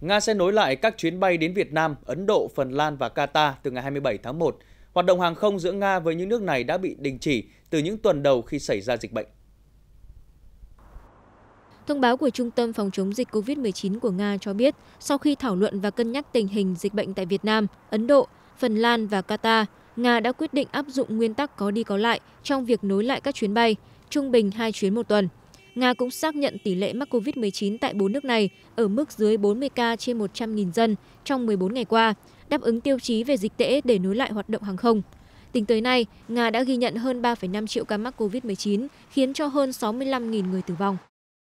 Nga sẽ nối lại các chuyến bay đến Việt Nam, Ấn Độ, Phần Lan và Qatar từ ngày 27 tháng 1. Hoạt động hàng không giữa Nga với những nước này đã bị đình chỉ từ những tuần đầu khi xảy ra dịch bệnh. Thông báo của Trung tâm Phòng chống dịch COVID-19 của Nga cho biết, sau khi thảo luận và cân nhắc tình hình dịch bệnh tại Việt Nam, Ấn Độ, Phần Lan và Qatar, Nga đã quyết định áp dụng nguyên tắc có đi có lại trong việc nối lại các chuyến bay, trung bình 2 chuyến một tuần – Nga cũng xác nhận tỷ lệ mắc COVID-19 tại bốn nước này ở mức dưới 40 ca trên 100.000 dân trong 14 ngày qua, đáp ứng tiêu chí về dịch tễ để nối lại hoạt động hàng không. Tính tới nay, Nga đã ghi nhận hơn 3,5 triệu ca mắc COVID-19, khiến cho hơn 65.000 người tử vong.